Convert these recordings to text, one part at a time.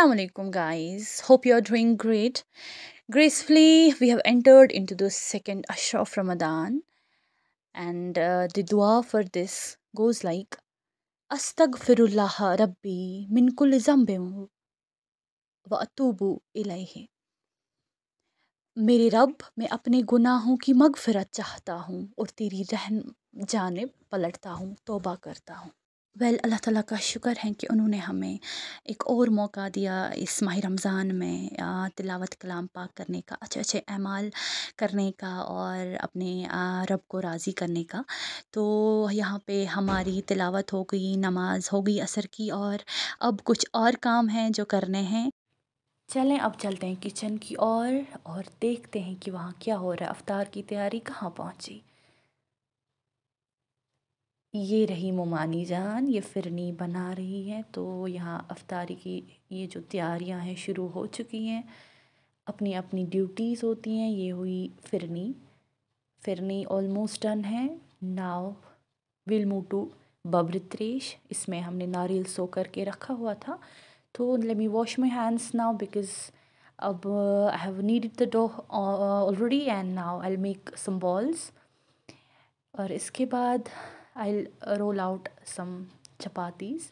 Assalamualaikum guys. Hope you are doing great. Gracefully, we have entered into the second Ashra of Ramadan. And uh, the dua for this goes like Astaghfirullah Rabbi min kulli zambim wa atubu ilayhi. मेरे रब मैं अपने गुनाहों की मगफरत चाहता हूँ और तेरी रहन जानब पलटता हूँ तोबा करता हूँ वेल अल्लाह ताला का शुक्र है कि उन्होंने हमें एक और मौका दिया इस माह रमज़ान में तिलावत कलाम पाक करने का अच्छे अच्छे अमाल करने का और अपने रब को राज़ी करने का तो यहाँ पे हमारी तिलावत हो गई नमाज हो गई असर की और अब कुछ और काम हैं जो करने हैं चलें अब चलते हैं किचन की ओर और, और देखते हैं कि वहाँ क्या हो रहा है अवतार की तैयारी कहाँ पहुँची ये रही मोमानी जान ये फिरनी बना रही है तो यहाँ अफ्तारी की ये जो तैयारियाँ हैं शुरू हो चुकी हैं अपनी अपनी ड्यूटीज़ होती हैं ये हुई फिरनी फिरनी ऑलमोस्ट डन है नाव विल मू टू बबरित्रेश इसमें हमने नारियल सो करके रखा हुआ था तो let me wash my hands now because अब I have need the dough already and now I make some balls और इसके बाद I'll roll out some chapatis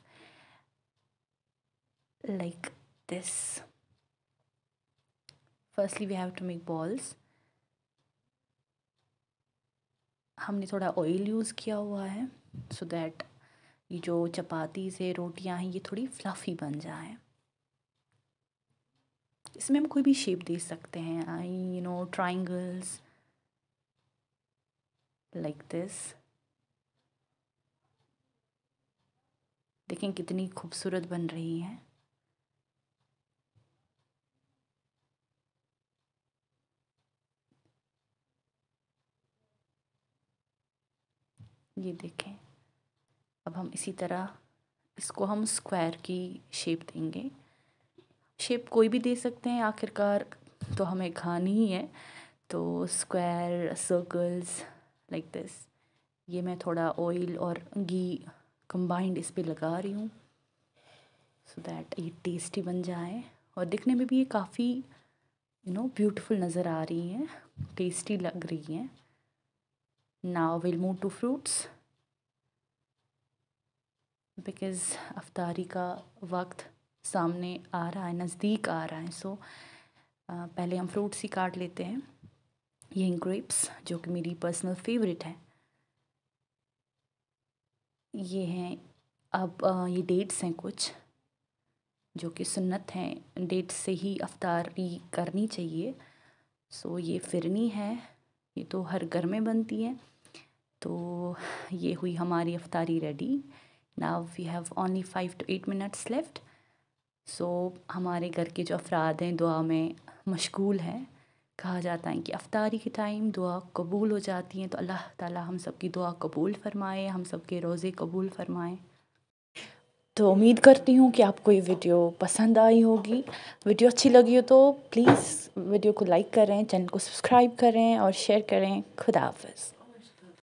like this. Firstly, we have to make balls. हमने थोड़ा oil use किया हुआ है सो so that ये जो चपाती से रोटियाँ हैं ये थोड़ी फ्लफ़ी बन जाए इसमें हम कोई भी शेप दे सकते हैं I you know triangles like this देखें कितनी खूबसूरत बन रही है ये देखें अब हम इसी तरह इसको हम स्क्वायर की शेप देंगे शेप कोई भी दे सकते हैं आखिरकार तो हमें खानी ही है तो स्क्वायर सर्कल्स लाइक दिस ये मैं थोड़ा ऑयल और घी कंबाइंड इस पर लगा रही हूँ सो दैट ये टेस्टी बन जाए और दिखने में भी ये काफ़ी यू नो ब्यूटीफुल नज़र आ रही हैं टेस्टी लग रही हैं now will move to fruits because अफ्तारी का वक्त सामने आ रहा है नज़दीक आ रहा है सो so, पहले हम फ्रूट्स ही काट लेते हैं ये ग्रेप्स जो कि मेरी पर्सनल फेवरेट है ये हैं अब ये डेट्स हैं कुछ जो कि सुन्नत हैं डेट से ही अफ्तारी करनी चाहिए सो ये फिरनी है ये तो हर घर में बनती है तो ये हुई हमारी अफ्तारी ready now we have only five to eight minutes left so हमारे घर के जो अफराद हैं दुआ में मशगूल हैं कहा जाता है कि अफ्तारी के टाइम दुआ कबूल हो जाती हैं तो अल्लाह ताला हम सब की दुआ कबूल फरमाए हम सब के रोज़े कबूल फरमाए तो उम्मीद करती हूँ कि आपको ये वीडियो पसंद आई होगी वीडियो अच्छी लगी हो तो प्लीज़ वीडियो को लाइक करें चैनल को सब्सक्राइब करें और शेयर करें खुदा हाफिज़